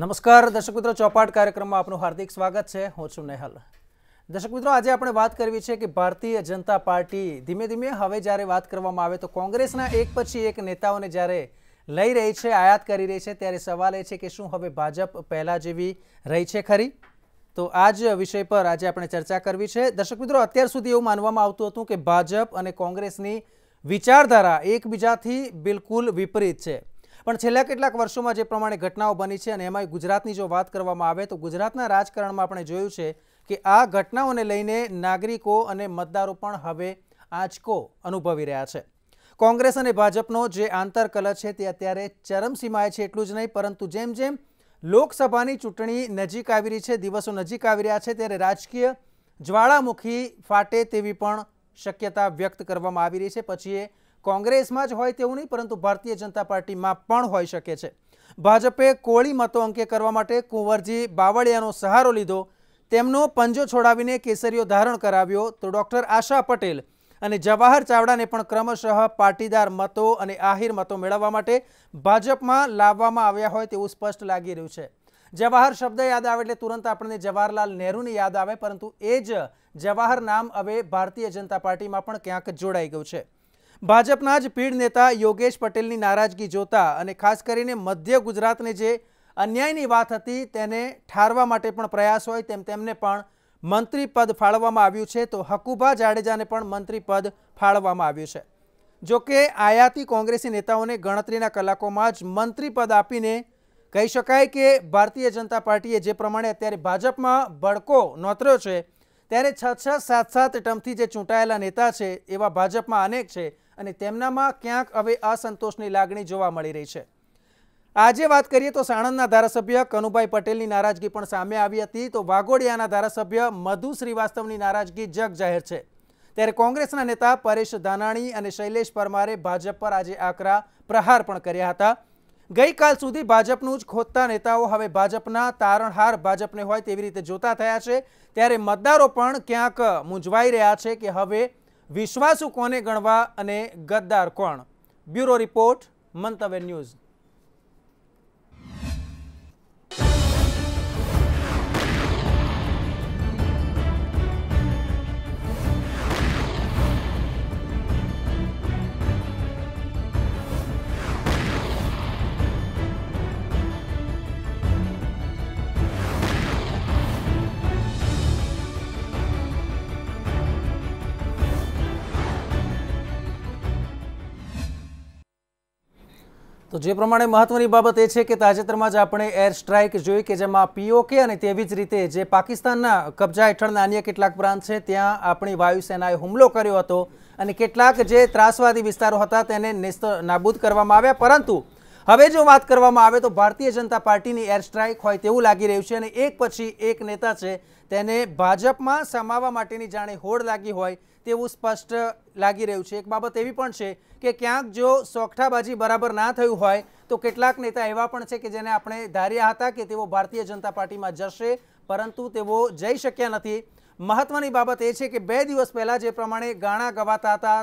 નમસ્કાર દર્શક મિત્રો ચોપાટ કાર્યક્રમમાં આપનું હાર્દિક સ્વાગત છે હું છું નેહલ દર્શક મિત્રો આજે આપણે વાત કરવી છે કે ભારતીય જનતા પાર્ટી ધીમે ધીમે હવે જ્યારે વાત કરવામાં આવે તો કોંગ્રેસના એક પછી એક નેતાઓને જ્યારે લઈ રહી છે આયાત કરી રહી છે ત્યારે સવાલ એ છે કે શું હવે ભાજપ પહેલાં જેવી રહી છે ખરી તો આ જ વિષય પર આજે આપણે ચર્ચા કરવી છે દર્શક મિત્રો અત્યાર સુધી એવું માનવામાં આવતું હતું કે ભાજપ અને કોંગ્રેસની વિચારધારા એકબીજાથી બિલકુલ વિપરીત છે પણ છેલ્લા કેટલાક વર્ષોમાં જે પ્રમાણે ઘટનાઓ બની છે અને એમાં ગુજરાતની જો વાત કરવામાં આવે તો ગુજરાતના રાજકારણમાં આપણે જોયું છે કે આ ઘટનાઓને લઈને નાગરિકો અને મતદારો પણ હવે આંચકો અનુભવી રહ્યા છે કોંગ્રેસ અને ભાજપનો જે આંતરકલહ છે તે અત્યારે ચરમસીમાએ છે એટલું જ નહીં પરંતુ જેમ જેમ લોકસભાની ચૂંટણી નજીક આવી રહી છે દિવસો નજીક આવી રહ્યા છે ત્યારે રાજકીય જ્વાળામુખી ફાટે તેવી પણ શક્યતા વ્યક્ત કરવામાં આવી રહી છે પછી એ કોંગ્રેસમાં જ હોય તેવું નહીં પરંતુ ભારતીય જનતા પાર્ટીમાં પણ હોઈ શકે છે ભાજપે કોળી મતો અંકે કરવા માટે કુંવરજી બાવળિયાનો સહારો લીધો તેમનો પંજો છોડાવીને કેસરીઓ ધારણ કરાવ્યો તો ડૉક્ટર આશા પટેલ અને જવાહર ચાવડાને પણ ક્રમશઃ પાટીદાર મતો અને આહિર મતો મેળવવા માટે ભાજપમાં લાવવામાં આવ્યા હોય તેવું સ્પષ્ટ લાગી રહ્યું છે જવાહર શબ્દ યાદ આવે એટલે તુરંત આપણને જવાહરલાલ નહેરુની યાદ આવે પરંતુ એ જ જવાહર નામ હવે ભારતીય જનતા પાર્ટીમાં પણ ક્યાંક જોડાઈ ગયું છે ભાજપના જ પીઢ નેતા યોગેશ પટેલની નારાજગી જોતા અને ખાસ કરીને મધ્ય ગુજરાતને જે અન્યાયની વાત હતી તેને ઠારવા માટે પણ પ્રયાસ હોય તેમ તેમને પણ મંત્રીપદ પદ ફાળવવામાં આવ્યું છે તો હકુભા જાડેજાને પણ મંત્રીપદ ફાળવવામાં આવ્યું છે જોકે આયાતી કોંગ્રેસી નેતાઓને ગણતરીના કલાકોમાં જ મંત્રીપદ આપીને કહી શકાય કે ભારતીય જનતા પાર્ટીએ જે પ્રમાણે અત્યારે ભાજપમાં ભડકો નોતર્યો છે ત્યારે છ છ સાત સાત ટર્મથી જે ચૂંટાયેલા નેતા છે એવા ભાજપમાં અનેક છે અને તેમનામાં ક્યાંક હવે અસંતોષની લાગણી જોવા મળી રહી છે આજે વાત કરીએ તો સાણંદના ધારાસભ્ય કનુભાઈ પટેલની નારાજગી પણ સામે આવી હતી તો વાઘોડિયાના ધારાસભ્ય મધુ શ્રીવાસ્તવની નારાજગી જગ જાહેર છે ત્યારે કોંગ્રેસના નેતા પરેશ ધાનાણી અને શૈલેષ પરમારે ભાજપ પર આજે આકરા પ્રહાર પણ કર્યા હતા ગઈકાલ સુધી ભાજપનું જ ખોદતા નેતાઓ હવે ભાજપના તારણહાર ભાજપને હોય તેવી રીતે જોતા થયા છે ત્યારે મતદારો પણ ક્યાંક મૂંઝવાઈ રહ્યા છે કે હવે વિશ્વાસુ કોને ગણવા અને ગદ્દાર કોણ બ્યુરો રિપોર્ટ મંતવ્ય ન્યૂઝ તો જે પ્રમાણે મહત્વની બાબત એ છે કે તાજેતરમાં જ આપણે એર સ્ટ્રાઇક જોઈ કે જેમાં પીઓકે અને તેવી જ રીતે જે પાકિસ્તાનના કબજા હેઠળના અન્ય કેટલાક પ્રાંત છે ત્યાં આપણી વાયુસેનાએ હુમલો કર્યો હતો અને કેટલાક જે ત્રાસવાદી વિસ્તારો હતા તેને નાબૂદ કરવામાં આવ્યા પરંતુ હવે જો વાત કરવામાં આવે તો ભારતીય જનતા પાર્ટીની એર સ્ટ્રાઇક હોય તેવું લાગી રહ્યું છે અને એક પછી એક નેતા છે તેને ભાજપમાં સમાવવા માટેની જાણે હોડ લાગી હોય તેવું સ્પષ્ટ લાગી રહ્યું છે એક બાબત એવી પણ છે કે ક્યાંક જો સોગઠાબાજી બરાબર ના થયું હોય તો કેટલાક નેતા એવા પણ છે કે જેને આપણે ધાર્યા હતા કે તેઓ ભારતીય જનતા પાર્ટીમાં જશે પરંતુ તેઓ જઈ શક્યા નથી મહત્વની બાબત એ છે કે બે દિવસ પહેલાં જે પ્રમાણે ગાણા ગવાતા હતા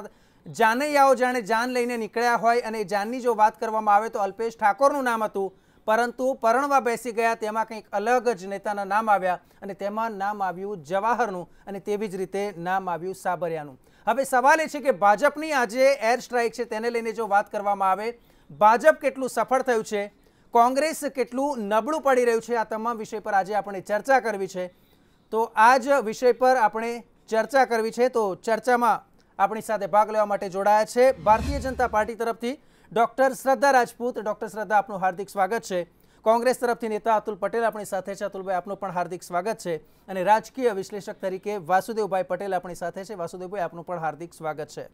જાનૈયાઓ જાણે જાન લઈને નીકળ્યા હોય અને જાનની જો વાત કરવામાં આવે તો અલ્પેશ ઠાકોરનું નામ હતું પરંતુ પરણવા બેસી ગયા તેમાં કંઈક અલગ જ નેતાના નામ આવ્યા અને તેમાં નામ આવ્યું જવાહરનું અને તેવી જ રીતે નામ આવ્યું સાબરિયાનું હવે સવાલ એ છે કે ભાજપની આજે એર સ્ટ્રાઇક છે તેને લઈને જો વાત કરવામાં આવે ભાજપ કેટલું સફળ થયું છે કોંગ્રેસ કેટલું નબળું પડી રહ્યું છે આ તમામ વિષય પર આજે આપણે ચર્ચા કરવી છે તો આ જ વિષય પર આપણે ચર્ચા કરવી છે તો ચર્ચામાં આપણી સાથે ભાગ લેવા માટે જોડાયા છે ભારતીય જનતા પાર્ટી તરફથી ડોક્ટર શ્રદ્ધા રાજપૂત ડોક્ટર શ્રદ્ધા આપનું હાર્દિક સ્વાગત છે કોંગ્રેસ તરફથી નેતા અતુલ પટેલ આપણી સાથે છે અતુલભાઈ આપનું પણ હાર્દિક સ્વાગત છે અને રાજકીય વિશ્લેષક તરીકે વાસુદેવભાઈ પટેલ આપણી સાથે છે વાસુદેવભાઈ આપનું પણ હાર્દિક સ્વાગત છે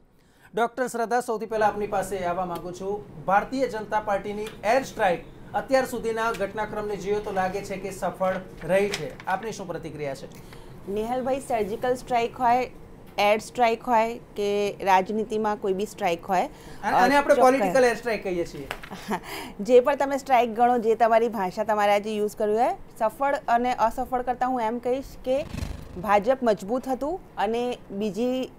ડોક્ટર શ્રદ્ધા સૌથી પહેલાં આપની પાસે આવવા માંગુ છું ભારતીય જનતા પાર્ટીની એર સ્ટ્રાઇક અત્યાર સુધીના ઘટનાક્રમને જોઈએ તો લાગે છે કે સફળ રહી છે આપની શું પ્રતિક્રિયા છે નેહલભાઈ સર્જિકલ સ્ટ્રાઇક હોય એડ સ્ટ્રાઇક હોય કે રાજનીતિમાં કોઈ બી સ્ટ્રાઇક હોય અને આપણે પોલિટિકલ એર સ્ટ્રાઈક કહીએ છીએ જે પણ તમે સ્ટ્રાઇક ગણો જે તમારી ભાષા તમારે આજે યુઝ કર્યું હોય સફળ અને અસફળ કરતાં હું એમ કહીશ કે ભાજપ મજબૂત હતું અને બીજી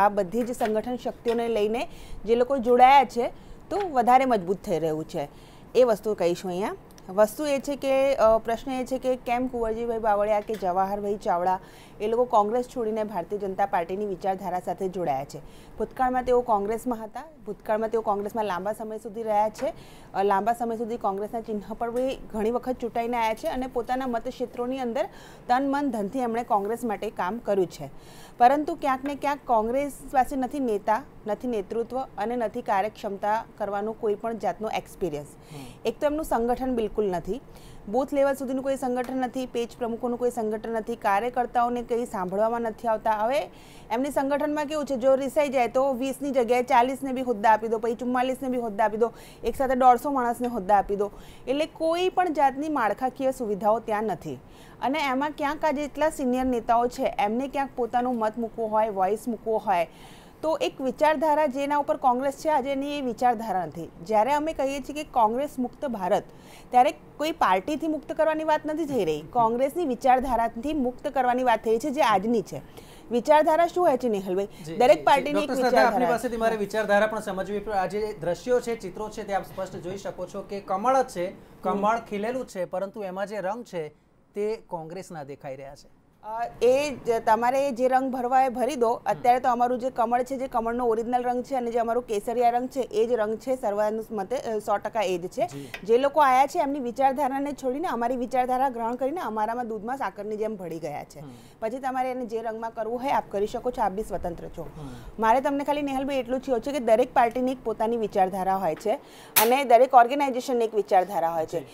આ બધી જ સંગઠન શક્તિઓને લઈને જે લોકો જોડાયા છે તો વધારે મજબૂત થઈ રહ્યું છે એ વસ્તુ કહીશું અહીંયા વસ્તુ એ છે કે પ્રશ્ન એ છે કે કેમ કુંવરજીભાઈ બાવળિયા કે જવાહરભાઈ ચાવડા એ લોકો કોંગ્રેસ છોડીને ભારતીય જનતા પાર્ટીની વિચારધારા સાથે જોડાયા છે ભૂતકાળમાં તેઓ કોંગ્રેસમાં હતા ભૂતકાળમાં તેઓ કોંગ્રેસમાં લાંબા સમય સુધી રહ્યા છે લાંબા સમય સુધી કોંગ્રેસના ચિહ્ન પર બી ઘણી વખત ચૂંટાઈને આવ્યા છે અને પોતાના મતક્ષેત્રોની અંદર તન મન ધનથી એમણે કોંગ્રેસ માટે કામ કર્યું છે પરંતુ ક્યાંક ને ક્યાંક કોંગ્રેસ પાસે નથી નેતા નથી નેતૃત્વ અને નથી કાર્યક્ષમતા કરવાનું કોઈ પણ જાતનો એક્સપિરિયન્સ એક તો એમનું સંગઠન બિલકુલ બિલકુલ નથી બૂથ લેવલ સુધીનું કોઈ સંગઠન નથી પેજ પ્રમુખોનું કોઈ સંગઠન નથી કાર્યકર્તાઓને કંઈ સાંભળવામાં નથી આવતા હવે એમની સંગઠનમાં કેવું છે જો રિસાઈ જાય તો વીસની જગ્યાએ ચાલીસને બી હોદ્દા આપી દો પછી ચુમ્માલીસને બી હોદ્દા આપી દો એક સાથે દોઢસો માણસને હોદ્દા આપી દો એટલે કોઈ પણ જાતની માળખાકીય સુવિધાઓ ત્યાં નથી અને એમાં ક્યાંક આજે એટલા સિનિયર નેતાઓ છે એમને ક્યાંક પોતાનો મત મૂકવો હોય વોઇસ મૂકવો હોય તો એક વિચારધારા જેના ઉપર કોંગ્રેસ છે આજે એની એ વિચારધારા નથી જ્યારે અમે કહીએ છીએ કે કોંગ્રેસ મુક્ત ભારત ત્યારે કોઈ પાર્ટીથી મુક્ત કરવાની વાત નથી થઈ રહી કોંગ્રેસની વિચારધારાથી મુક્ત કરવાની વાત થઈ છે જે આજની છે વિચારધારા શું હોય છે નિહલભાઈ દરેક પાર્ટીની એક વિચારધારા આપની પાસેથી મારે વિચારધારા પણ સમજવી પડે આજે દ્રશ્યો છે ચિત્રો છે તે આપ સ્પષ્ટ જોઈ શકો છો કે કમળ છે કમળ ખીલેલું છે પરંતુ એમાં જે રંગ છે તે કોંગ્રેસના દેખાઈ રહ્યા છે એ તમારે જે રંગ ભરવા એ ભરી દો અત્યારે તો અમારું જે કમળ છે જે કમળનો ઓરિજિનલ રંગ છે અને જે અમારું કેસરિયા રંગ છે એ જ રંગ છે સર્વાનુસ મતે સો ટકા એ જ છે જે લોકો આવ્યા છે એમની વિચારધારાને છોડીને અમારી વિચારધારા ગ્રહણ કરીને અમારામાં દૂધમાં સાકરની જેમ ભળી ગયા છે પછી તમારે એને જે રંગમાં કરવું હોય આપ કરી શકો છો આપ બી સ્વતંત્ર છો મારે તમને ખાલી નેહલભાઈ એટલું જ છે કે દરેક પાર્ટીની એક પોતાની વિચારધારા હોય છે અને દરેક ઓર્ગેનાઇઝેશનની એક વિચારધારા હોય છે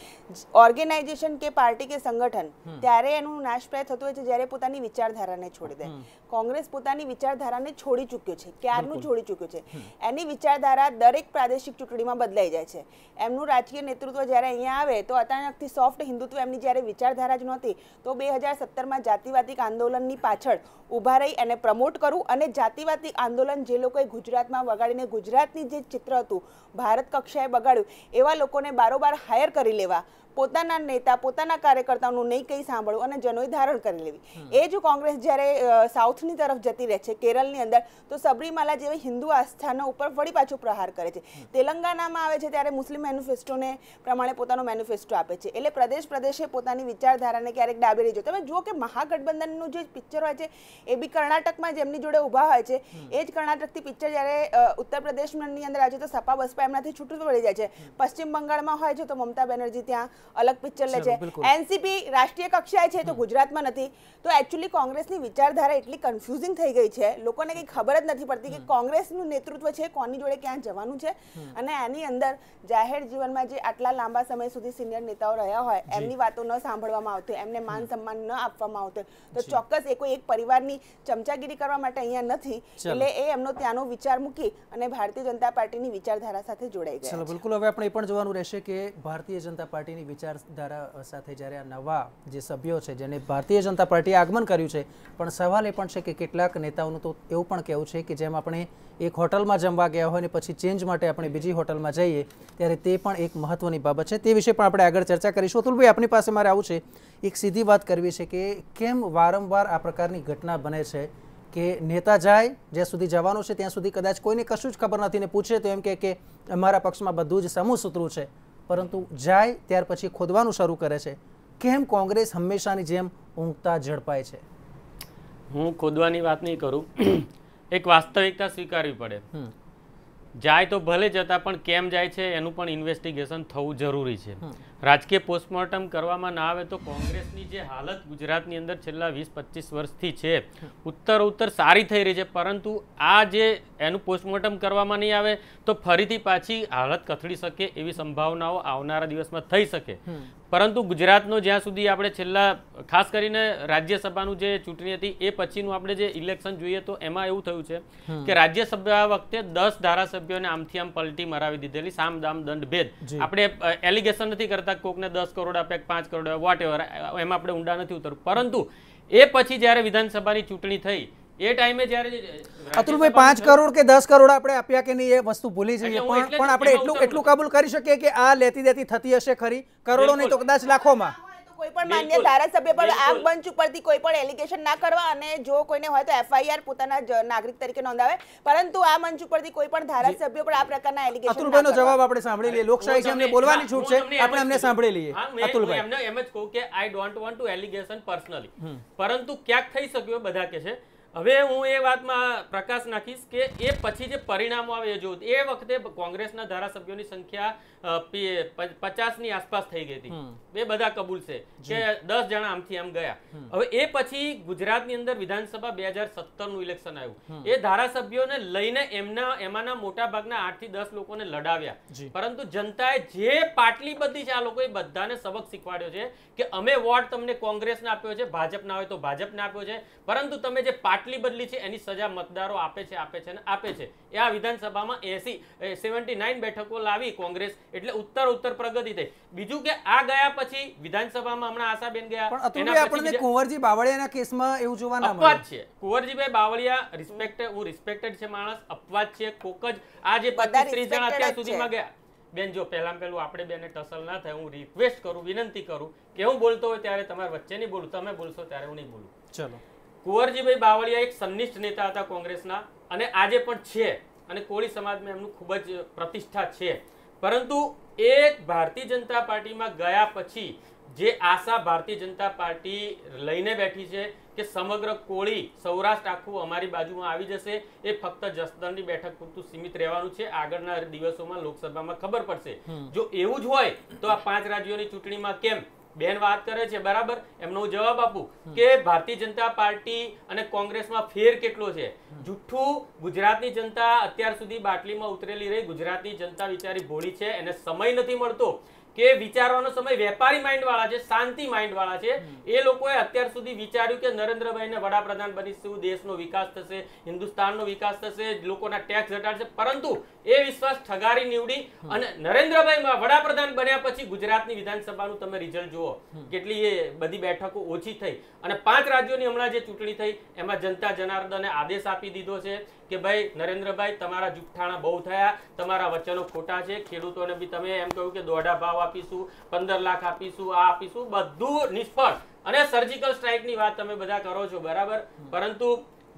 ઓર્ગેનાઇઝેશન કે પાર્ટી કે સંગઠન ત્યારે એનું નાશપ્રાય થતું હોય છે ત્યારે પોતાની વિચારધારાને છોડી દે કોંગ્રેસ પોતાની વિચારધારાને છોડી ચૂક્યો છે ક્યારનું છોડી ચૂક્યો છે એની વિચારધારા દરેક પ્રાદેશિક ચૂંટણીમાં બદલાઈ જાય છે એમનું રાજકીય નેતૃત્વ જ્યારે અહીંયા આવે તો અચાનકથી સોફ્ટ હિન્દુત્વ એમની જ્યારે વિચારધારા જ નહોતી તો બે હજાર સત્તરમાં જાતિવાદિક આંદોલનની પાછળ ઊભા રહી એને પ્રમોટ કરવું અને જાતિવાદી આંદોલન જે લોકોએ ગુજરાતમાં વગાડીને ગુજરાતની જે ચિત્ર હતું ભારત કક્ષાએ બગાડ્યું એવા લોકોને બારોબાર હાયર કરી લેવા પોતાના નેતા પોતાના કાર્યકર્તાઓનું નહીં કંઈ સાંભળવું અને જનોઈ ધારણ કરી લેવી એ જો કોંગ્રેસ જ્યારે સાઉથની તરફ જતી રહે છે કેરળની અંદર તો સબરીમાલા જેવી હિન્દુ આસ્થાના ઉપર વળી પાછું પ્રહાર કરે છે તેલંગાનામાં આવે છે ત્યારે મુસ્લિમ મેન્યુફેસ્ટોને પ્રમાણે પોતાનું મેન્યુફેસ્ટો આપે છે એટલે પ્રદેશ પ્રદેશે પોતાની વિચારધારાને ક્યારેક ડાબે રહી જો તમે જુઓ કે મહાગઠબંધનનું જે પિક્ચર હોય છે એ બી કર્ણાટકમાં જેમની જોડે ઊભા હોય છે એ જ કર્ણાટકથી પિક્ચર જ્યારે ઉત્તર પ્રદેશની અંદર આવે છે તો સપા બસપા એમનાથી છૂટું પડી જાય છે પશ્ચિમ બંગાળમાં હોય છે તો મમતા બેનર્જી ત્યાં અલગ પિક્ચર લે છે એનસીપી રાષ્ટ્રીય કક્ષાએ છે તો ગુજરાતમાં નથી તો એકચ્યુઅલી કોંગ્રેસની વિચારધારા એટલી કન્ફ્યુઝિંગ થઈ ગઈ છે લોકોને કંઈ ખબર જ નથી પડતી કે કોંગ્રેસનું નેતૃત્વ છે કોની જોડે ક્યાં જવાનું છે અને એની અંદર જાહેર જીવનમાં જે આટલા લાંબા સમય સુધી સિનિયર નેતાઓ રહ્યા હોય એમની વાતો ન સાંભળવામાં આવતી એમને માન સન્માન ન આપવામાં આવતું તો ચોક્કસ એ કોઈ એક પરિવારની ચમચાગીરી કરવા માટે અહીંયા નથી એટલે એ એમનો ત્યાંનો વિચાર મૂકી અને ભારતીય જનતા પાર્ટીની વિચારધારા સાથે જોડાઈ ગયા બિલકુલ હવે આપણે એ પણ જોવાનું રહેશે કે ભારતીય જનતા પાર્ટીની વિચારધારા સાથે જ્યારે આ નવા જે સભ્યો છે જેને ભારતીય જનતા પાર્ટીએ આગમન કર્યું છે પણ સવાલ એ પણ છે કે કેટલાક નેતાઓનું તો એવું પણ કહેવું છે કે જેમ આપણે એક હોટલમાં જમવા ગયા હોય ને પછી ચેન્જ માટે આપણે બીજી હોટલમાં જઈએ ત્યારે તે પણ એક મહત્ત્વની બાબત છે તે વિશે પણ આપણે આગળ ચર્ચા કરીશું અતુલભાઈ આપણી પાસે મારે આવું છે એક સીધી વાત કરવી છે કે કેમ વારંવાર આ પ્રકારની ઘટના બને છે કે નેતા જાય જ્યાં સુધી જવાનું છે ત્યાં સુધી કદાચ કોઈને કશું જ ખબર નથી ને પૂછે તો એમ કે અમારા પક્ષમાં બધું જ સમૂહ સૂત્રું છે પરંતુ જાય ત્યાર પછી ખોદવાનું શરૂ કરે છે કેમ કોંગ્રેસ હંમેશાની જેમ ઊંઘતા ઝડપાય છે હું ખોદવાની વાત નહીં કરું એક વાસ્તવિકતા સ્વીકારવી પડે જાય તો ભલે જતા પણ કેમ જાય છે એનું પણ ઇન્વેસ્ટિગેશન થવું જરૂરી છે રાજકીય પોસ્ટમોર્ટમ કરવામાં ના આવે તો કોંગ્રેસની જે હાલત ગુજરાતની અંદર છેલ્લા વીસ પચીસ વર્ષથી છે ઉત્તર ઉત્તર સારી થઈ રહી છે પરંતુ આ જે એનું પોસ્ટમોર્ટમ કરવામાં નહીં આવે તો ફરીથી પાછી હાલત કથળી શકે એવી સંભાવનાઓ આવનારા દિવસમાં થઈ શકે પરંતુ ગુજરાતનો જ્યાં સુધી આપણે છેલ્લા ખાસ કરીને રાજ્યસભાનું જે ચૂંટણી હતી એ પછીનું આપણે જે ઇલેક્શન જોઈએ તો એમાં એવું થયું છે કે રાજ્યસભા વખતે દસ ધારાસભ્યોને આમથી આમ પલટી મરાવી દીધેલી સામ દામ દંડ ભેદ આપણે એલિગેશન નથી કરતા કોકને દસ કરોડ આપ્યા પાંચ કરોડ વોટ એવર એમાં આપણે ઊંડા નથી ઉતરવું પરંતુ એ પછી જ્યારે વિધાનસભાની ચૂંટણી થઈ નાગરિક તરીકે નોંધાવે પરંતુ આ મંચ ઉપરથી કોઈ પણ ધારાસભ્ય પર આ પ્રકારના એલિગેશન અતુલભાઈનો જવાબ આપણે સાંભળી લઈએ લોકશાહી બોલવાની છૂટ છે આપણે અમને સાંભળી લઈએ Atulbhai I don't want to allegation personally પરંતુ ક્યાંક થઈ શક્યું બધા કે છે હવે હું એ વાતમાં પ્રકાશ નાખીશ કે એ પછી જે પરિણામો આવે એ જોયું એ વખતે કોંગ્રેસના ધારાસભ્યોની સંખ્યા પચાસની આસપાસ થઈ ગઈ હતી એ બધા કબૂલ છે કે દસ જણા આમથી આમ ગયા હવે એ પછી ગુજરાતની અંદર વિધાનસભા બે હજાર ઇલેક્શન આવ્યું એ ધારાસભ્યોને લઈને એમના એમાંના મોટા ભાગના થી દસ લોકોને લડાવ્યા પરંતુ જનતાએ જે પાટલી બધી છે આ લોકોએ બધાને સબક શીખવાડ્યો છે કે અમે વોર્ડ તમને કોંગ્રેસને આપ્યો છે ભાજપના હોય તો ભાજપને આપ્યો છે પરંતુ તમે જે પાટલી આટલી બદલી છે એની સજા મતદારો આપે છે આપે છે આપે છે એ આ વિધાનસભામાં એસી સેવન્ટી બેઠકો લાવી કોંગ્રેસ એટલે ઉત્તર ઉત્તર પ્રગતિ થઈ બીજું કે આ ગયા પછી વિધાનસભામાં હમણાં આશાબેન ગયા કુંવરજી બાવળિયાના કેસમાં એવું જોવા અપવાદ છે કુંવરજીભાઈ બાવળિયા રિસ્પેક્ટ હું રિસ્પેક્ટેડ છે માણસ અપવાદ છે કોક જ આ જે પચીસ ત્રીસ અત્યાર સુધીમાં ગયા બેન જો પહેલા પહેલું આપણે બેને ટસલ ના થાય હું રિક્વેસ્ટ કરું વિનંતી કરું કે હું બોલતો હોય ત્યારે તમારે વચ્ચે નહીં બોલું તમે બોલશો ત્યારે હું નહીં બોલું ચલો કુંવરજીભાઈ બાવળિયા એક સંનિષ્ઠ નેતા હતા કોંગ્રેસના અને આજે પણ છે અને કોળી સમાજમાં એમનું ખૂબ જ પ્રતિષ્ઠા છે પરંતુ એ ભારતીય જનતા પાર્ટીમાં ગયા પછી જે આશા ભારતીય જનતા પાર્ટી લઈને બેઠી છે કે સમગ્ર કોળી સૌરાષ્ટ્ર આખું અમારી બાજુમાં આવી જશે એ ફક્ત જસદણની બેઠક પૂરતું સીમિત રહેવાનું છે આગળના દિવસોમાં લોકસભામાં ખબર પડશે જો એવું જ હોય તો આ પાંચ રાજ્યોની ચૂંટણીમાં કેમ બેન વાત કરે છે બરાબર એમનો જવાબ આપું કે ભારતીય જનતા પાર્ટી અને કોંગ્રેસમાં ફેર કેટલો છે જુઠ્ઠું ગુજરાતની જનતા અત્યાર સુધી બાટલીમાં ઉતરેલી રહી ગુજરાતની જનતા વિચારી ભોળી છે એને સમય નથી મળતો કે વિચારવાનો સમય વેપારી માઇન્ડ વાળા છે શાંતિ માઇન્ડ વાળા છે એ લોકોએ અત્યાર સુધી વિચાર્યું કે નરેન્દ્રભાઈને વડાપ્રધાન બનીશું દેશનો વિકાસ થશે હિન્દુસ્તાનનો વિકાસ થશે લોકોના ટેક્સ ઘટાડશે પરંતુ એ વિશ્વાસ ઠગારી નીવડી અને નરેન્દ્રભાઈ વડાપ્રધાન બન્યા પછી ગુજરાતની વિધાનસભાનું તમે રિઝલ્ટ જુઓ કેટલી એ બધી બેઠકો ઓછી થઈ અને પાંચ રાજ્યોની હમણાં જે ચૂંટણી થઈ એમાં જનતા જનાર્દને આદેશ આપી દીધો છે કે ભાઈ નરેન્દ્રભાઈ તમારા જુઠ્ઠાણા બહુ થયા તમારા વચનો ખોટા છે ખેડૂતોને બી તમે એમ કહ્યું કે દોઢા ભાવ આપીશું પંદર લાખ આપીશું આ આપીશું બધું નિષ્ફળ અને સર્જિકલ સ્ટ્રાઇકની વાત તમે બધા કરો છો બરાબર પરંતુ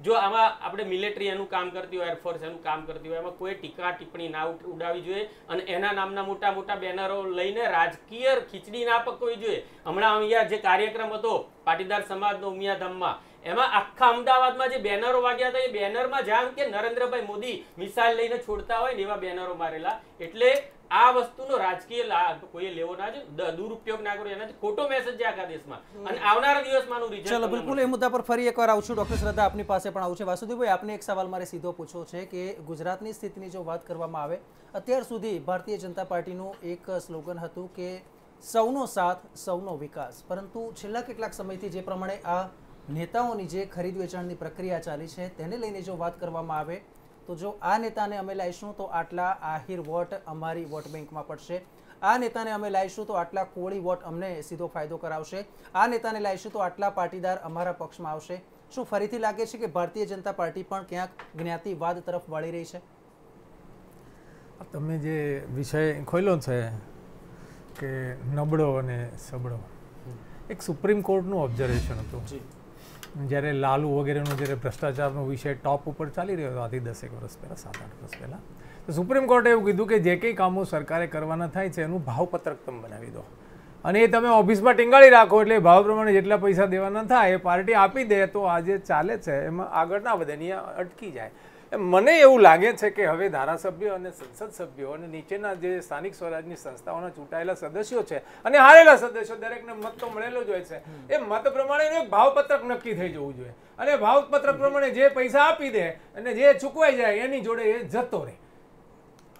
જો આમાં આપણે મિલિટરી એનું કામ કરતી હોય એરફોર્સ એનું કામ કરતી હોય એમાં કોઈ ટીકા ટિપ્પણી ના ઉડાવી જોઈએ અને એના નામના મોટા મોટા બેનરો લઈને રાજકીય ખીચડી ના પકવી જોઈએ હમણાં અહીંયા જે કાર્યક્રમ હતો પાટીદાર સમાજનો ઉમિયાધામમાં એમાં આખા અમદાવાદમાં જે બેનરો વાગ્યા હતા એ બેનરમાં જાણ કે નરેન્દ્રભાઈ મોદી મિસાઇલ લઈને છોડતા હોય ને એવા બેનરો મારેલા એટલે આ વસ્તુનો રાજકીય લાભ કોઈએ લેવો ના જોઈએ દુરુપયોગ ના કરો એનાથી ખોટો મેસેજ છે આખા દેશમાં અને આવનારા દિવસમાં ચલો બિલકુલ એ મુદ્દા પર ફરી એકવાર આવું છું ડોક્ટર શ્રદ્ધા આપની પાસે પણ આવું છે વાસુદેવભાઈ આપને એક સવાલ મારે સીધો પૂછો છે કે ગુજરાતની સ્થિતિની જો વાત કરવામાં આવે અત્યાર સુધી ભારતીય જનતા પાર્ટીનું એક સ્લોગન હતું કે સૌનો સાથ સૌનો વિકાસ પરંતુ છેલ્લા કેટલાક સમયથી જે પ્રમાણે આ નેતાઓની જે ખરીદ વેચાણની પ્રક્રિયા ચાલી છે તેને લઈને જો વાત કરવામાં આવે તો જો આ નેતાને અમે લાવીશું તો આટલા આહિર વોટ અમારી વોટ બેંકમાં પડશે આ નેતાને અમે લાવીશું તો આટલા કોળી વોટ અમને સીધો ફાયદો કરાવશે આ નેતાને લાવીશું તો આટલા પાટીદાર અમારા પક્ષમાં આવશે શું ફરીથી લાગે છે કે ભારતીય જનતા પાર્ટી પણ ક્યાંક જ્ઞાતિવાદ તરફ વળી રહી છે તમે જે વિષય ખોલ્યો છે કે નબળો અને સબળો એક સુપ્રીમ કોર્ટનું ઓબ્ઝર્વેશન હતું જ્યારે લાલુ વગેરેનો જ્યારે ભ્રષ્ટાચારનો વિષય ટોપ ઉપર ચાલી રહ્યો હતો આથી દસેક વર્ષ પહેલાં સાત આઠ વર્ષ પહેલાં તો સુપ્રીમ કોર્ટે એવું કીધું કે જે કંઈ કામો સરકારે કરવાના થાય છે એનું ભાવપત્રક તમે બનાવી દો અને એ તમે ઓફિસમાં ટીંગાળી રાખો એટલે ભાવ પ્રમાણે જેટલા પૈસા દેવાના થાય એ પાર્ટી આપી દે તો આજે ચાલે છે એમાં આગળ ના વધે અટકી જાય મને એવું લાગે છે કે હવે ધારાસભ્યો અને સંસદ સભ્યો અને નીચેના જે સ્થાનિક સ્વરાજની સંસ્થાઓના ચૂંટાયેલા સદસ્યો છે અને હારેલા સદસ્યો દરેકને મત તો મળેલો જ હોય છે એ મત પ્રમાણે ભાવપત્રક નક્કી થઈ જવું જોઈએ અને ભાવપત્રક પ્રમાણે જે પૈસા આપી દે અને જે ચૂકવાઈ જાય એની જોડે એ જતો રહે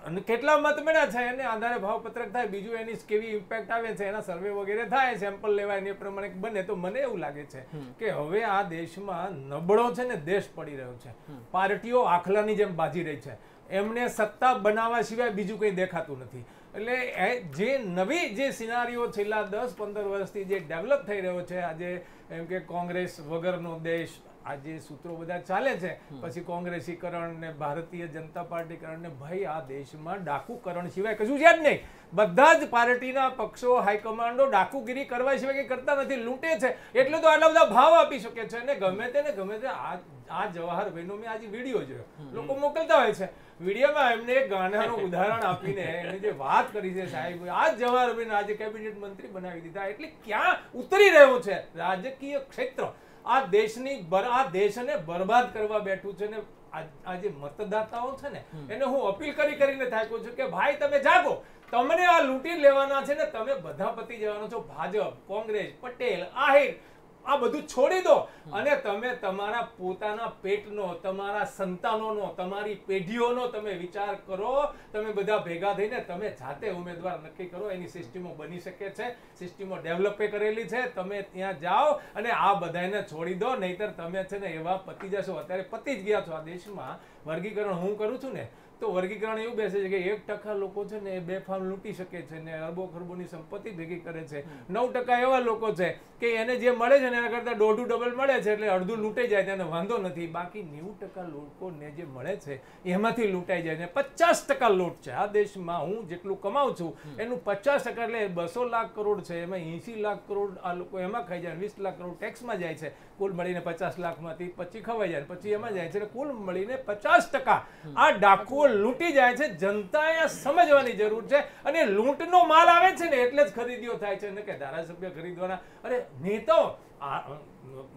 અને કેટલા મત મળ્યા છે એને આધારે ભાવપત્રક થાય બીજું એની કેવી ઇમ્પેક્ટ આવે છે એના સર્વે વગેરે થાય સેમ્પલ લેવાય એને પ્રમાણે બને તો મને એવું લાગે છે કે હવે આ દેશમાં નબળો છે ને દેશ પડી રહ્યો છે પાર્ટીઓ આખલાની જેમ બાજી રહી છે એમને સત્તા બનાવવા સિવાય બીજું કંઈ દેખાતું નથી એટલે એ જે નવી જે સિનારીઓ છેલ્લા દસ પંદર વર્ષથી જે ડેવલપ થઈ રહ્યો છે આજે એમ કે કોંગ્રેસ વગરનો દેશ આ જે સૂત્રો બધા ચાલે છે પછી કોંગ્રેસીકરણ ને ભારતીય જનતા પાર્ટીકરણ ને ભાઈ આ દેશમાં ડાકુકરણ સિવાય કશું છે જ નહીં બધા જ પાર્ટીના પક્ષો હાઈકમાન્ડો ડાકુગીરી કરવા સિવાય કંઈ કરતા નથી લૂંટે છે એટલે તો આટલા બધા ભાવ આપી શકે છે અને ગમે તે ને ગમે તે આ આ જવાહરભાઈનો મેં આજે વિડીયો જોયો લોકો મોકલતા હોય છે વિડીયોમાં એમને એક ગાનાનું ઉદાહરણ આપીને એની જે વાત કરી છે સાહેબ આ જવાહર જવાહરભાઈને આજે કેબિનેટ મંત્રી બનાવી દીધા એટલે ક્યાં ઉતરી રહ્યો છે રાજકીય ક્ષેત્ર આ દેશની આ દેશને બરબાદ કરવા બેઠું છે ને આ જે મતદાતાઓ છે ને એને હું અપીલ કરી કરીને થાક્યો છું કે ભાઈ તમે જાગો તમને આ લૂંટી લેવાના છે ને તમે બધા પતી જવાના છો ભાજપ કોંગ્રેસ પટેલ આહિર આ બધું છોડી દો અને તમે તમારા પોતાના પેટનો તમારા સંતાનોનો તમારી પેઢીઓનો તમે વિચાર કરો તમે બધા ભેગા થઈને તમે જાતે ઉમેદવાર નક્કી કરો એની સિસ્ટમો બની શકે છે સિસ્ટમો ડેવલપ કરેલી છે તમે ત્યાં જાઓ અને આ બધાને છોડી દો નહીતર તમે છે ને એવા પતી જશો અત્યારે પતી જ ગયા છો આ દેશમાં વર્ગીકરણ હું કરું છું ને તો વર્ગીકરણ એવું બેસે છે કે એક ટકા લોકો છે ને એ બેફામ લૂંટી શકે છે ને અરબો ખરબોની સંપત્તિ ભેગી કરે છે નવ ટકા એવા લોકો છે કે એને જે મળે છે ને એના કરતાં દોઢું ડબલ મળે છે એટલે અડધું લૂંટાઈ જાય તેને વાંધો નથી બાકી નેવું ટકા લોકોને જે મળે છે એમાંથી લૂંટાઈ જાય છે પચાસ ટકા લોટ છે આ દેશમાં હું જેટલું કમાઉં છું એનું પચાસ ટકા એટલે બસો લાખ કરોડ છે એમાં એંસી લાખ કરોડ આ લોકો એમાં ખાઈ જાય વીસ લાખ કરોડ ટેક્સમાં જાય છે કુલ મળીને પચાસ લાખ માંથી પછી ખવાઈ જાય પછી એમાં જાય છે કુલ મળીને પચાસ ટકા આ ડાકુઓ લૂંટી જાય છે જનતાએ આ સમજવાની જરૂર છે અને લૂંટનો માલ આવે છે ને એટલે જ ખરીદીઓ થાય છે ને કે ધારાસભ્ય ખરીદવાના અરે નેતાઓ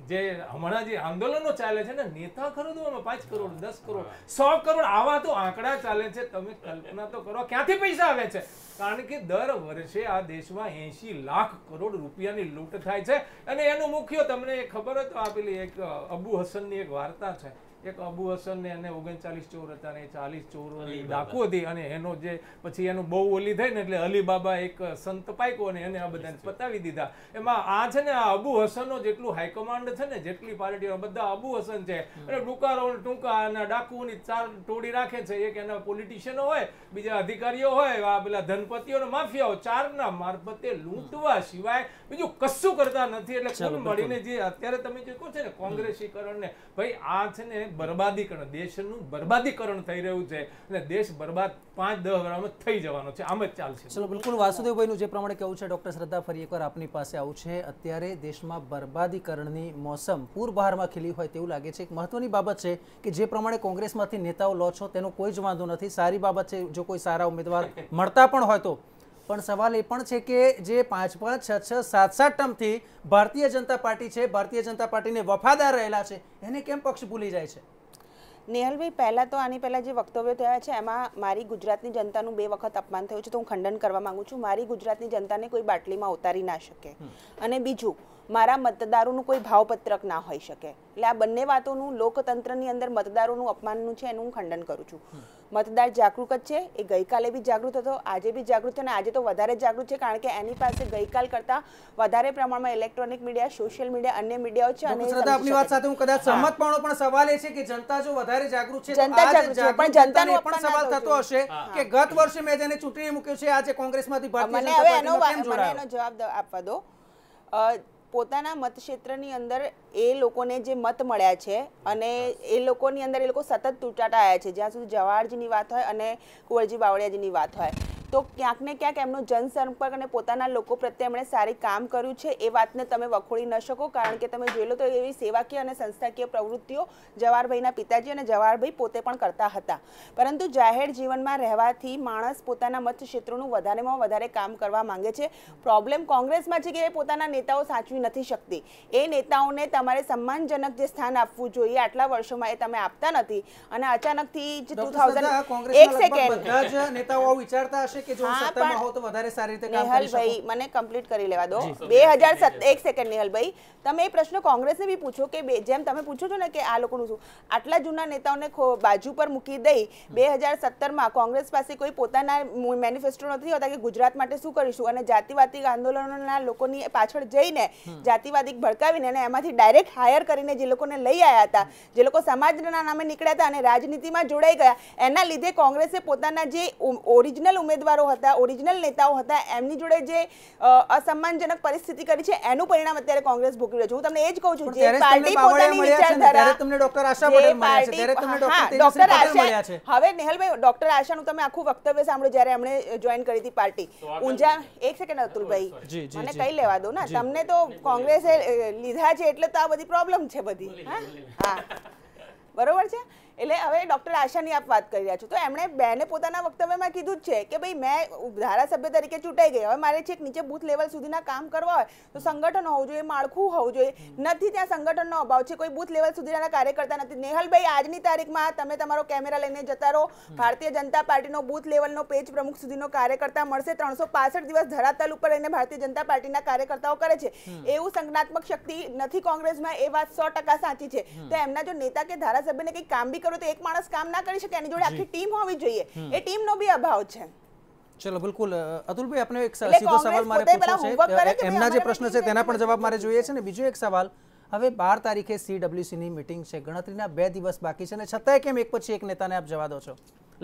જે હમણાં જે આંદોલનો ચાલે છે ને નેતા ખરીદવામાં પાંચ કરોડ દસ કરોડ સો કરોડ આવા તો આંકડા ચાલે છે તમે કલ્પના તો કરો ક્યાંથી પૈસા આવે છે કારણ કે દર વર્ષે આ દેશમાં એસી લાખ કરોડ રૂપિયાની લૂંટ થાય છે અને એનું મુખ્ય તમને એ ખબર જ આપેલી એક અબુ હસનની એક વાર્તા છે એક અબુ હસન ને એને ઓગણચાલીસ ચોર હતા ને ચાલીસ ચોરોની ડાકુ હતી અને એનો જે પછી એનું બહુ ઓલી થઈ ને એટલે અલીબાબા એક સંત પાક્યો ને એને આ બધાને પતાવી દીધા એમાં આ છે ને આ અબુ હસનનો જેટલું હાઈકમાન્ડ છે ને જેટલી પાર્ટીઓ બધા અબુ હસન છે અને ટૂંકારો ટૂંકા અને ડાકુની ચાર ટોળી રાખે છે એક એના પોલિટિશિયનો હોય બીજા અધિકારીઓ હોય આ પેલા ધનપતિઓ માફિયાઓ ચારના મારફતે લૂંટવા સિવાય બીજું કશું કરતા નથી એટલે કુલ મળીને જે અત્યારે તમે જે કહો છો ને કોંગ્રેસીકરણ ને ભાઈ આ છે ને બરબાદીકરણ દેશનું બરબાદીકરણ થઈ રહ્યું છે અને દેશ બરબાદ પાંચ દસ વર્ષમાં થઈ જવાનો છે આમ જ ચાલશે ચલો બિલકુલ વાસુદેવભાઈનું જે પ્રમાણે કહેવું છે ડૉક્ટર શ્રદ્ધા ફરી એકવાર આપની પાસે આવું છે અત્યારે દેશમાં બરબાદીકરણની મોસમ પૂર બહારમાં ખીલી હોય તેવું લાગે છે એક મહત્વની બાબત છે કે જે પ્રમાણે કોંગ્રેસમાંથી નેતાઓ લો છો તેનો કોઈ જ વાંધો નથી સારી બાબત છે જો કોઈ સારા ઉમેદવાર મળતા પણ હોય તો પણ સવાલ એ પણ છે કે જે પાંચ પાંચ છ છ સાત સાત ટર્મથી ભારતીય જનતા પાર્ટી છે ભારતીય જનતા પાર્ટીને વફાદાર રહેલા છે એને કેમ પક્ષ ભૂલી જાય છે નેહલભાઈ પહેલાં તો આની પહેલાં જે વક્તવ્યો થયા છે એમાં મારી ગુજરાતની જનતાનું બે વખત અપમાન થયું છે તો હું ખંડન કરવા માગું છું મારી ગુજરાતની જનતાને કોઈ બાટલીમાં ઉતારી ના શકે અને બીજું મારા મતદારોનું કોઈ ભાવપત્રક ના હોઈ શકે એટલે આ બંને વાતોનું લોકતંત્રની અંદર મતદારોનું અપમાનનું છે એનું હું ખંડન કરું છું મતદાર જાગૃત છે એ ગઈકાલે બી જાગૃત હતો આજે બી જાગૃત છે અને આજે તો વધારે જાગૃત છે કારણ કે એની પાસે ગઈકાલ કરતા વધારે પ્રમાણમાં ઇલેક્ટ્રોનિક મીડિયા સોશિયલ મીડિયા અન્ય મીડિયાઓ છે અને આપની વાત સાથે હું કદાચ સહમત પણ પણ સવાલ એ છે કે જનતા જો વધારે જાગૃત છે જનતા જાગૃત છે પણ જનતાનો પણ સવાલ થતો હશે કે ગત વર્ષે મેં જેને ચૂંટણી મૂક્યો છે આજે કોંગ્રેસમાંથી ભારતીય જનતા પાર્ટીમાં કેમ જોડાયો મને એનો જવાબ આપવા દો પોતાના મતક્ષેત્રની અંદર એ લોકોને જે મત મળ્યા છે અને એ લોકોની અંદર એ લોકો સતત તૂટાટા આવ્યા છે જ્યાં સુધી જવાહરજીની વાત હોય અને કુંવરજી બાવળિયાજીની વાત હોય તો ક્યાંક ને ક્યાંક એમનો જનસંપર્ક અને પોતાના લોકો પ્રત્યે એમણે સારી કામ કર્યું છે એ વાતને તમે વખોડી ન શકો કારણ કે તમે જોઈ લો તો એવી સેવાકીય અને સંસ્થાકીય પ્રવૃત્તિઓ જવાહરભાઈના પિતાજી અને જવાહરભાઈ પોતે પણ કરતા હતા પરંતુ જાહેર જીવનમાં રહેવાથી માણસ પોતાના મતક્ષેત્રોનું વધારેમાં વધારે કામ કરવા માંગે છે પ્રોબ્લેમ કોંગ્રેસમાં છે કે એ પોતાના નેતાઓ સાચવી નથી શકતી એ નેતાઓને તમારે સન્માનજનક જે સ્થાન આપવું જોઈએ આટલા વર્ષોમાં એ તમે આપતા નથી અને અચાનકથી જ ટુ એક સેકન્ડ બધા જ નેતાઓ વિચારતા હશે એક સેકન્ડ નિહલભાઈ તમે એ પ્રશ્ન કોંગ્રેસને બી પૂછો કે જેમ તમે પૂછો છો ને આ લોકોનું શું આટલા જૂના નેતાઓને બાજુ પર મૂકી દઈ બે 2017 માં કોંગ્રેસ પાસે કોઈ પોતાના મેનિફેસ્ટો નથી હોતા કે ગુજરાત માટે શું કરીશું અને જાતિવાદી આંદોલનના લોકોની પાછળ જઈને જાતિવાદી ભડકાવીને અને એમાંથી ડાયરેક્ટ હાયર કરીને જે લોકોને લઈ આવ્યા હતા જે લોકો સમાજના નામે નીકળ્યા હતા અને રાજનીતિમાં જોડાઈ ગયા એના લીધે કોંગ્રેસે પોતાના જે ઓરિજિનલ ઉમેદવાર ઉમેદવારો હતા ઓરિજિનલ નેતાઓ હતા એમની જોડે જે અસન્માનજનક પરિસ્થિતિ કરી છે એનું પરિણામ અત્યારે કોંગ્રેસ ભોગવી રહ્યું છે હું તમને એ જ કહું છું જે પાર્ટી પોતાની વિચારધારા તમને ડોક્ટર આશા પટેલ મળ્યા છે ત્યારે તમને ડોક્ટર તેજસ્વી મળ્યા છે હવે નેહલભાઈ ડોક્ટર આશાનું તમે આખું વક્તવ્ય સાંભળ્યું જ્યારે એમણે જોઈન કરી હતી પાર્ટી ઊંઝા એક સેકન્ડ અતુલભાઈ મને કઈ લેવા દો ને તમને તો કોંગ્રેસે લીધા છે એટલે તો આ બધી પ્રોબ્લેમ છે બધી હા હા બરોબર છે એટલે હવે ડૉક્ટર આશાની આપ વાત કરી રહ્યા છો તો એમણે બેને પોતાના વક્તવ્યમાં કીધું જ છે કે ભાઈ મેં ધારાસભ્ય તરીકે ચૂંટાઈ ગઈ હવે મારે છેક નીચે બૂથ લેવલ સુધીના કામ કરવા હોય તો સંગઠન હોવું જોઈએ માળખું હોવું જોઈએ નથી ત્યાં સંગઠનનો અભાવ છે કોઈ બૂથ લેવલ સુધીના કાર્યકર્તા નથી નેહલભાઈ આજની તારીખમાં તમે તમારો કેમેરા લઈને જતા રહો ભારતીય જનતા પાર્ટીનો બૂથ લેવલનો પેજ પ્રમુખ સુધીનો કાર્યકર્તા મળશે ત્રણસો દિવસ ધરાતલ ઉપર રહીને ભારતીય જનતા પાર્ટીના કાર્યકર્તાઓ કરે છે એવું સંજ્ઞાત્મક શક્તિ નથી કોંગ્રેસમાં એ વાત સો સાચી છે તો એમના જો નેતા કે ધારાસભ્યને કંઈક કામ બી કરો તો એક માણસ કામ ના કરી શકે એની જોડે આખી ટીમ હોવી જોઈએ એ નો બી અભાવ છે ચલો બિલકુલ અતુલભાઈ આપને એક સીધો સવાલ મારે પૂછવો છે એમના જે પ્રશ્ન છે તેના પણ જવાબ મારે જોઈએ છે ને બીજો એક સવાલ હવે બાર તારીખે ની મિટિંગ છે ગણતરીના બે દિવસ બાકી છે અને છતાંય કેમ એક પછી એક નેતાને આપ જવા દો છો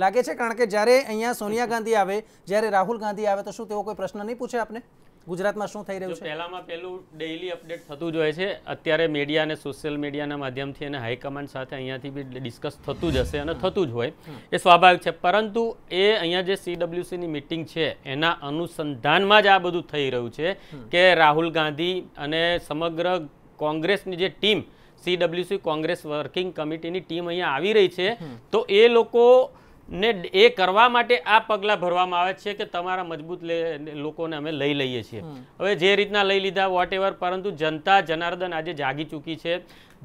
લાગે છે કારણ કે જ્યારે અહીંયા સોનિયા ગાંધી આવે જ્યારે રાહુલ ગાંધી આવે તો શું તેઓ કોઈ પ્રશ્ન નહીં પૂછે આપને ગુજરાતમાં શું થઈ રહ્યું છે પહેલામાં પહેલું ડેઇલી અપડેટ થતું જ હોય છે અત્યારે મીડિયા અને સોશિયલ મીડિયાના માધ્યમથી અને હાઈકમાન્ડ સાથે અહીંયાથી બી ડિસ્કસ થતું જ હશે અને થતું જ હોય એ સ્વાભાવિક છે પરંતુ એ અહીંયા જે સીડબ્લ્યુસીની મિટિંગ છે એના અનુસંધાનમાં જ આ બધું થઈ રહ્યું છે કે રાહુલ ગાંધી અને સમગ્ર કોંગ્રેસની જે ટીમ સીડબ્લ્યુસી કોંગ્રેસ વર્કિંગ કમિટીની ટીમ અહીંયા આવી રહી છે તો એ લોકો ને એ કરવા માટે આ પગલાં ભરવામાં આવે છે કે તમારા મજબૂત લોકોને અમે લઈ લઈએ છીએ હવે જે રીતના લઈ લીધા વોટ પરંતુ જનતા જનાર્દન આજે જાગી ચૂકી છે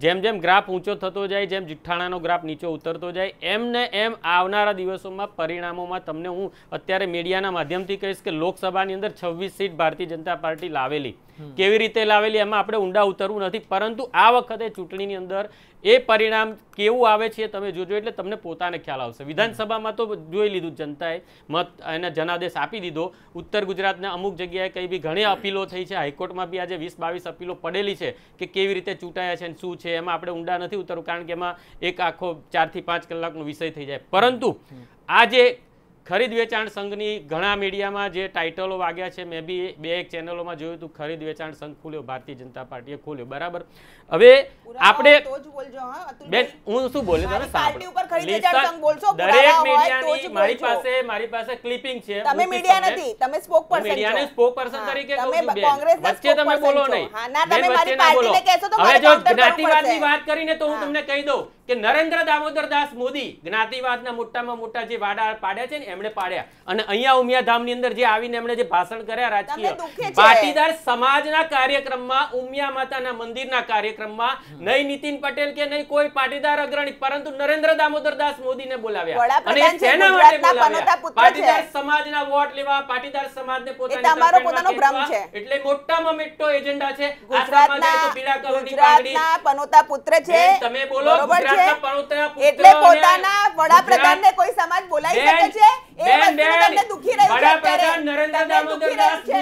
જેમ જેમ ગ્રાફ ઊંચો થતો જાય જેમ જીઠાણાનો ગ્રાફ નીચો ઉતરતો જાય એમને એમ આવનારા દિવસોમાં પરિણામોમાં તમને હું અત્યારે મીડિયાના માધ્યમથી કહીશ કે લોકસભાની અંદર છવ્વીસ સીટ ભારતીય જનતા પાર્ટી લાવેલી કેવી રીતે લાવેલી એમાં આપણે ઊંડા ઉતરવું નથી પરંતુ આ વખતે ચૂંટણીની અંદર એ પરિણામ કેવું આવે છે તમે જોજો એટલે તમને પોતાને ખ્યાલ આવશે વિધાનસભામાં તો જોઈ લીધું જનતાએ મત એને જનાદેશ આપી દીધો ઉત્તર ગુજરાતના અમુક જગ્યાએ કઈ બી ઘણી અપીલો થઈ છે હાઈકોર્ટમાં બી આજે વીસ બાવીસ અપીલો પડેલી છે કે કેવી રીતે ચૂંટાયા છે અને શું છે એમાં આપણે ઊંડા નથી ઉતરવું કારણ કે એમાં એક આખો ચારથી પાંચ કલાકનો વિષય થઈ જાય પરંતુ આ જે ખરીદ વેચાણ સંઘની ઘણા મીડિયામાં જે ટાઇટલો વાગ્યા છે મેં બી બે એક ચેનલોમાં જોયું હતું ખરીદ વેચાણ સંઘ ખોલ્યો ભારતીય જનતા પાર્ટીએ ખોલ્યો બરાબર હવે આપણે બેન હું શું બોલે તમે દરેક મારી પાસે મારી પાસે ક્લિપિંગ છે તમે મીડિયા નથી તમે સ્પોકપર્સન મીડિયાને સ્પોકપર્સન તરીકે કહું છું વચ્ચે તમે બોલો નહીં ના તમે મારી પાર્ટીને કહેશો તો મારે જ્ઞાતિવાદની વાત કરીને તો હું તમને કહી દઉં કે નરેન્દ્ર દામોદર દાસ મોદી જ્ઞાતિવાદના મોટામાં મોટા જે વાડા પાડ્યા છે ને એમણે પાડ્યા અને અહીંયા ઉમિયાધામની અંદર જે આવીને એમણે જે ભાષણ કર્યા રાજકીય પાટીદાર સમાજના કાર્યક્રમમાં ઉમિયા માતાના મંદિરના કાર્યક્રમમાં નહીં નીતિન પટેલ કે નહીં કોઈ પાટીદાર અગ્રણી પરંતુ નરેન્દ્ર દામોદર દાસ મોદીને બોલાવ્યા અને તેના માટે બોલાવ્યા પાટીદાર સમાજના વોટ લેવા પાટીદાર સમાજને પોતાની પોતાનો ભ્રમ છે એટલે મોટામાં મોટો એજન્ડા છે ગુજરાતના ગુજરાતના પનોતા પુત્ર છે તમે બોલો ગુજરાતના પનોતા પુત્ર એટલે પોતાના વડાપ્રધાનને કોઈ સમાજ બોલાવી શકે છે બેન બેન વડાપ્રધાન નરેન્દ્ર દામોદર દાસ છે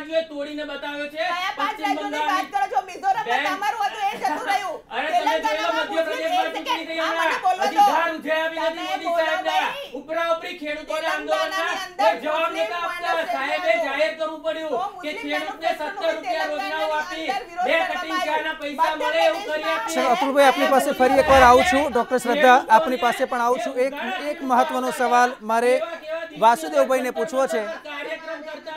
રાજ્યોએ તોડીને બતાવ્યો છે કયા પાંચ વાત કરો છો મિઝોરમમાં તમારું હતું એ જતું રહ્યું અરે તમે જોયેલા મધ્યપ્રદેશમાં ચૂંટણી થઈ હમણાં અધિકાર ઉઠાવી નથી મોદી સાહેબના ઉપરા ઉપરી ખેડૂતોના આંદોલનના જવાબ નતા આપતા સાહેબે જાહેર કરવું પડ્યું કે ખેડૂતને 70 રૂપિયા રોજનાઓ આપી બે કટિંગ ચાના પૈસા મળે એવું કરી આપી અતુલભાઈ આપની પાસે ફરી એકવાર આવું છું ડોક્ટર શ્રદ્ધા આપની પાસે પણ આવું છું એક એક મહત્વનો સવાલ મારે વાસુદેવભાઈને પૂછવો છે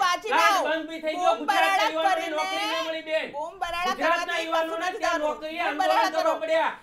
પાછી લાવ બંધ ભી થઈ ગયો બરાડા કરવાથી યુવાનોને ત્યાં નોકરી આંદોલન કરવો પડ્યા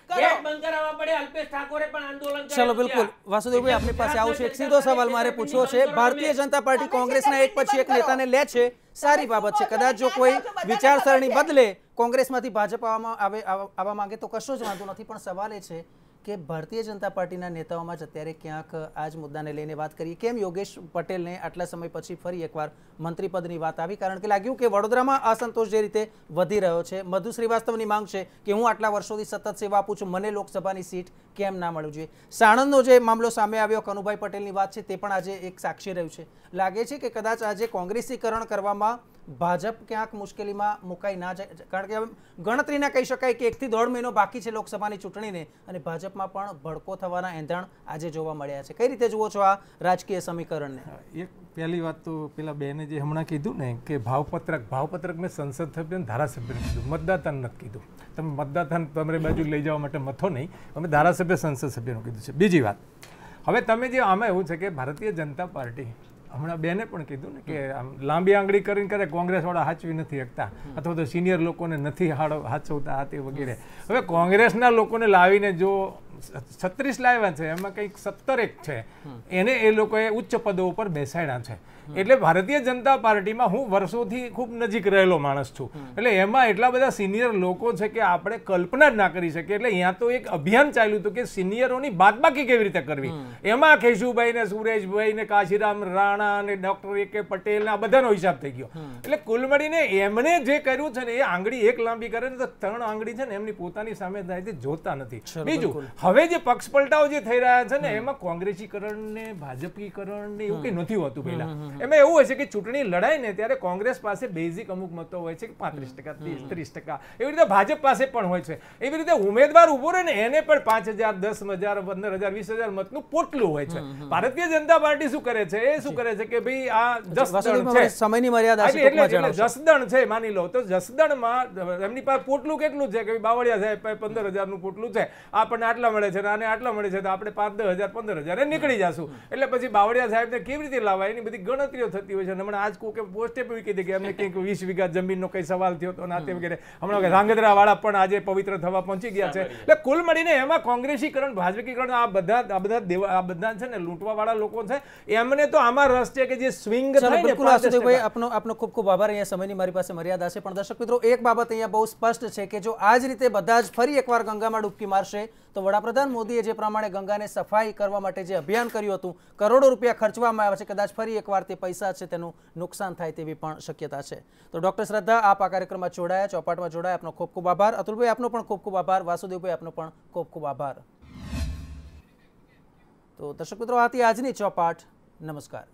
બંધ કરાવવા પડ્યા અલ્પેશ ઠાકોરે પણ આંદોલન ચલો બિલકુલ વાસુદેવભાઈ આપની પાસે આવું છે એક સીધો સવાલ મારે પૂછવો છે ભારતીય જનતા પાર્ટી કોંગ્રેસના એક પછી એક નેતાને લે છે સારી બાબત છે કદાચ જો કોઈ વિચારસરણી બદલે કોંગ્રેસમાંથી ભાજપ આવવામાં આવે આવવા માંગે તો કશો જ વાંધો નથી પણ સવાલ એ છે કે ભારતીય જનતા પાર્ટીના નેતાઓમાં જ અત્યારે ક્યાંક આ જ મુદ્દાને લઈને વાત કરીએ કેમ યોગેશ પટેલને આટલા સમય પછી ફરી એકવાર મંત્રી પદની વાત આવી કારણ કે લાગ્યું કે વડોદરામાં અસંતોષ જે રીતે વધી રહ્યો છે મધુ શ્રીવાસ્તવની માંગ છે કે હું આટલા વર્ષોથી સતત સેવા આપું છું મને લોકસભાની સીટ કેમ ના મળવું જોઈએ સાણંદનો જે મામલો સામે આવ્યો કનુભાઈ પટેલની વાત છે તે પણ આજે એક સાક્ષી રહ્યું છે લાગે છે કે કદાચ આજે કોંગ્રેસીકરણ કરવામાં ભાજપ ક્યાંક મુશ્કેલીમાં મુકાઈ ના જાય કારણ કે ગણતરીના કહી શકાય કે એકથી દોઢ મહિનો બાકી છે લોકસભાની ચૂંટણીને અને ભાજપમાં પણ ભડકો થવાના એંધાણ આજે જોવા મળ્યા છે કઈ રીતે જુઓ છો આ રાજકીય સમીકરણને એક પહેલી વાત તો પેલા બેને જે હમણાં કીધું ને કે ભાવપત્રક ભાવપત્રક મેં સંસદ સભ્યને ધારાસભ્યને કીધું મતદાતાને નથી કીધું તમે મતદાતાને તમારી બાજુ લઈ જવા માટે મથો નહીં અમે ધારાસભ્ય સંસદ સભ્યનું કીધું છે બીજી વાત હવે તમે જે આમાં એવું છે કે ભારતીય જનતા પાર્ટી હમણાં બેને પણ કીધું ને કે આમ લાંબી આંગળી કરીને કરે કોંગ્રેસવાળા હાચવી નથી શકતા અથવા તો સિનિયર લોકોને નથી હાચવતા હાથી વગેરે હવે કોંગ્રેસના લોકોને લાવીને જો છત્રીસ લાવ્યા છે એમાં કંઈક સત્તરેક છે એને એ લોકોએ ઉચ્ચ પદો ઉપર બેસાડ્યા છે એટલે ભારતીય જનતા પાર્ટીમાં હું વર્ષોથી ખૂબ નજીક રહેલો માણસ છું એટલે એમાં એટલા બધા સિનિયર લોકો છે કે આપણે કલ્પના જ ના કરી શકીએ એટલે ત્યાં તો એક અભિયાન ચાલ્યું હતું કે સિનિયરોની બાદબાકી કેવી રીતે કરવી એમાં કેશુભાઈ ને સુરેશભાઈ ને કાશીરામ રાણા અને ડોક્ટર એ કે પટેલ આ બધાનો હિસાબ થઈ ગયો એટલે કુલ મળીને એમણે જે કર્યું છે ને એ આંગળી એક લાંબી કરે ને તો ત્રણ આંગળી છે ને એમની પોતાની સામે જોતા નથી બીજું હવે જે પક્ષ પલટાઓ જે થઈ રહ્યા છે ને એમાં કોંગ્રેસીકરણ ને ભાજપીકરણ ને એવું કઈ નથી હોતું પેલા એમાં એવું હોય છે કે ચૂંટણી લડાય ને ત્યારે કોંગ્રેસ પાસે બેઝિક અમુક મતો હોય છે કે પાંત્રીસ ટકા ત્રીસ ત્રીસ ટકા એવી રીતે ભાજપ પાસે પણ હોય છે એવી રીતે ઉમેદવાર ઉભો રહે ને એને પણ પાંચ હજાર દસ હજાર પંદર હજાર વીસ હજાર મતનું પોટલું હોય છે ભારતીય જનતા પાર્ટી શું કરે છે એ શું કરે છે કે ભાઈ આ જસદણ છે સમયની મર્યાદા એટલે જસદણ છે માની લો તો જસદણમાં એમની પાસે પોટલું કેટલું છે કે બાવળિયા સાહેબ પાસે પંદર હજારનું પોટલું છે આપણને આટલા મળે છે આને આટલા મળે છે તો આપણે પાંચ દસ હજાર પંદર હજાર નીકળી જશું એટલે પછી બાવળિયા સાહેબને કેવી રીતે લાવવા એની બધી ગણતરી ગણતરીઓ થતી હોય છે હમણાં આજ કોઈ પોસ્ટે પણ કીધી કે અમને કંઈક વીસ વીઘા જમીનનો કંઈ સવાલ થયો તો નાતે વગેરે હમણાં રાંગદરા પણ આજે પવિત્ર થવા પહોંચી ગયા છે એટલે કુલ મળીને એમાં કોંગ્રેસીકરણ ભાજપીકરણ આ બધા આ બધા આ બધા છે ને લૂંટવા લોકો છે એમને તો આમાં રસ છે કે જે સ્વિંગ થાય આપનો આપનો ખૂબ ખૂબ આભાર અહીંયા સમયની મારી પાસે મર્યાદા છે પણ દર્શક મિત્રો એક બાબત અહીંયા બહુ સ્પષ્ટ છે કે જો આ જ રીતે બધા જ ફરી એકવાર ગંગામાં ડૂબકી મારશે તો વડાપ્રધાન મોદીએ જે પ્રમાણે ગંગાને સફાઈ કરવા માટે જે અભિયાન કર્યું હતું કરોડો રૂપિયા ખર્ચવામાં આવે છે કદાચ ફરી એકવાર તે પૈસા છે તેનું નુકસાન થાય તેવી પણ શક્યતા છે તો ડૉક્ટર શ્રદ્ધા આપ આ કાર્યક્રમમાં જોડાયા ચોપાટમાં જોડાયા આપનો ખૂબ ખૂબ આભાર અતુલભાઈ આપનો પણ ખૂબ ખૂબ આભાર વાસુદેવભાઈ આપનો પણ ખૂબ ખૂબ આભાર તો દર્શક મિત્રો આથી આજની ચોપાટ નમસ્કાર